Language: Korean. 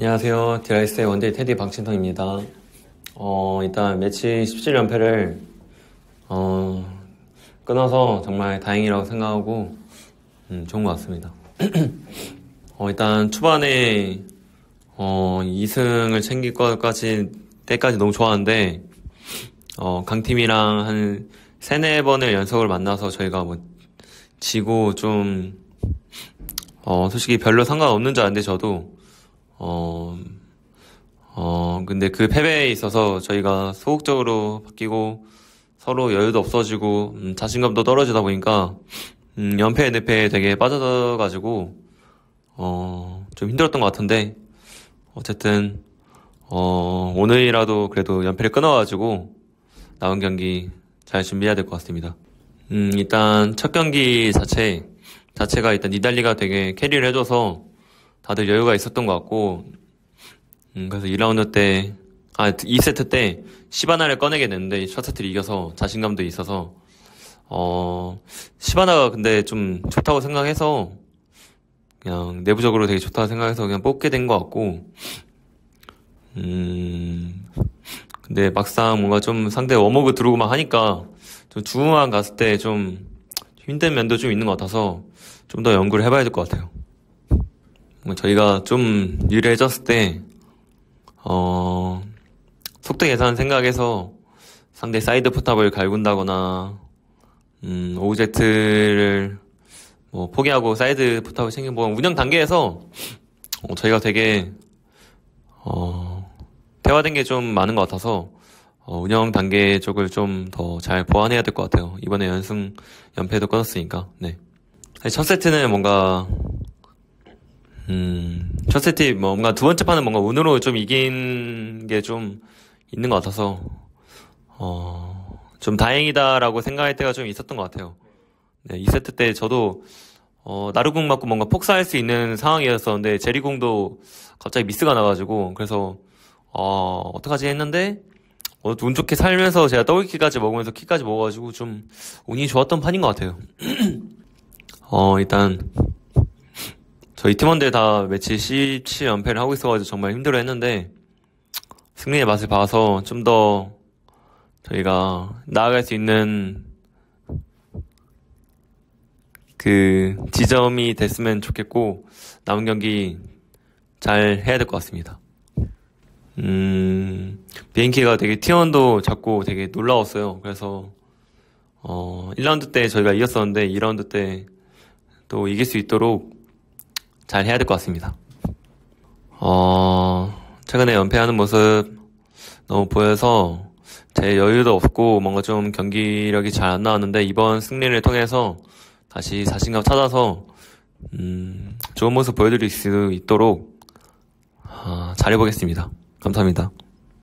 안녕하세요. 디라이스의 원데이 테디 박진성입니다. 어, 일단 매치 17연패를 어, 끊어서 정말 다행이라고 생각하고 음, 좋은 것 같습니다. 어, 일단 초반에 어, 2승을 챙길 것까지 때까지 너무 좋았는데 어, 강팀이랑 한 3, 4 번을 연속을 만나서 저희가 뭐 지고 좀 어, 솔직히 별로 상관없는 줄 아는데 저도 어, 어, 근데 그 패배에 있어서 저희가 소극적으로 바뀌고 서로 여유도 없어지고 음, 자신감도 떨어지다 보니까 음, 연패, 내패에 되게 빠져가지고 어, 좀 힘들었던 것 같은데 어쨌든 어, 오늘이라도 그래도 연패를 끊어가지고 나온 경기 잘 준비해야 될 것 같습니다. 음, 일단 첫 경기 자체 자체가 일단 니달리가 되게 캐리를 해줘서 다들 여유가 있었던 것 같고 음, 그래서 2라운드 때, 아, 2세트 때 시바나를 꺼내게 됐는데 첫 세트를 이겨서 자신감도 있어서 어, 시바나가 근데 좀 좋다고 생각해서 그냥 내부적으로 되게 좋다고 생각해서 그냥 뽑게 된 것 같고 음, 근데 막상 뭔가 좀 상대 워머그 들어오고 막 하니까 좀 주무만 갔을 때 좀 힘든 면도 좀 있는 것 같아서 좀 더 연구를 해봐야 될 것 같아요. 뭐 저희가 좀 유리해졌을 때, 어, 속도 계산 생각해서 상대 사이드 포탑을 갈군다거나, 음, 오브젝트를 뭐 포기하고 사이드 포탑을 챙긴 뭐 운영 단계에서 어, 저희가 되게 어, 태화된 게 좀 많은 것 같아서 어, 운영 단계 쪽을 좀 더 잘 보완해야 될 것 같아요. 이번에 연승 연패도 끊었으니까. 네. 첫 세트는 뭔가 음, 첫 세트 뭐 뭔가 두 번째 판은 뭔가 운으로 좀 이긴 게 좀 있는 것 같아서 어, 좀 다행이다라고 생각할 때가 좀 있었던 것 같아요. 네, 이세트때 저도 어, 나루궁 맞고 뭔가 폭사할 수 있는 상황이었었는데 제리공도 갑자기 미스가 나가지고 그래서 어, 어떡하지 했는데 어, 운 좋게 살면서 제가 더블키까지 먹으면서 키까지 먹어가지고 좀 운이 좋았던 판인 것 같아요. 어, 일단 저희 팀원들 다 매치 17연패를 하고 있어가지고 정말 힘들어 했는데 승리의 맛을 봐서 좀 더 저희가 나아갈 수 있는 그 지점이 됐으면 좋겠고 남은 경기 잘 해야 될 것 같습니다. 음, 비행기가 되게 티원도 작고 되게 놀라웠어요. 그래서 어, 1라운드 때 저희가 이겼었는데 2라운드 때 또 이길 수 있도록 잘 해야 될 것 같습니다. 어, 최근에 연패하는 모습 너무 보여서 제 여유도 없고 뭔가 좀 경기력이 잘 안 나왔는데 이번 승리를 통해서 다시 자신감 찾아서 음, 좋은 모습 보여드릴 수 있도록 어, 잘해보겠습니다. 감사합니다.